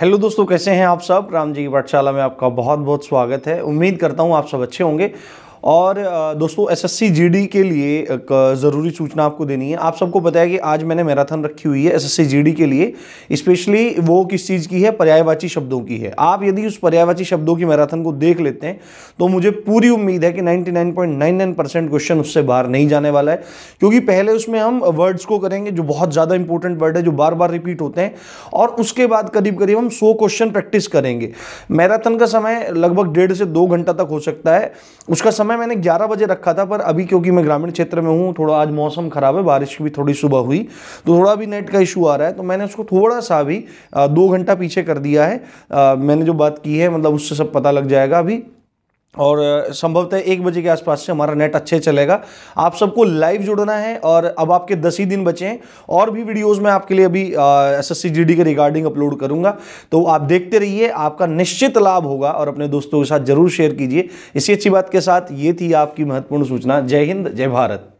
hello दोस्तों कैसे हैं आप सब राम जी की पाठशाला में आपका बहुत बहुत स्वागत है उम्मीद करता हूँ आप सब अच्छे होंगे और दोस्तों एसएससी जीडी के लिए एक ज़रूरी सूचना आपको देनी है आप सबको पता है कि आज मैंने मैराथन रखी हुई है एसएससी जीडी के लिए स्पेशली वो किस चीज़ की है पर्यायवाची शब्दों की है आप यदि उस पर्यायवाची शब्दों की मैराथन को देख लेते हैं तो मुझे पूरी उम्मीद है कि 99.99 परसेंट क्वेश्चन उससे बाहर नहीं जाने वाला है क्योंकि पहले उसमें हम वर्ड्स को करेंगे जो बहुत ज़्यादा इंपॉर्टेंट वर्ड है जो बार बार रिपीट होते हैं और उसके बाद करीब करीब हम सौ क्वेश्चन प्रैक्टिस करेंगे मैराथन का समय लगभग डेढ़ से दो घंटा तक हो सकता है उसका समय समय मैंने 11 बजे रखा था पर अभी क्योंकि मैं ग्रामीण क्षेत्र में हूँ थोड़ा आज मौसम ख़राब है बारिश भी थोड़ी सुबह हुई तो थोड़ा भी नेट का इशू आ रहा है तो मैंने उसको थोड़ा सा भी दो घंटा पीछे कर दिया है मैंने जो बात की है मतलब उससे सब पता लग जाएगा अभी और संभवतः एक बजे के आसपास से हमारा नेट अच्छे चलेगा आप सबको लाइव जुड़ना है और अब आपके दस ही दिन बचे हैं और भी वीडियोस मैं आपके लिए अभी एस एस के रिगार्डिंग अपलोड करूंगा तो आप देखते रहिए आपका निश्चित लाभ होगा और अपने दोस्तों के साथ जरूर शेयर कीजिए इसी अच्छी बात के साथ ये थी आपकी महत्वपूर्ण सूचना जय हिंद जय भारत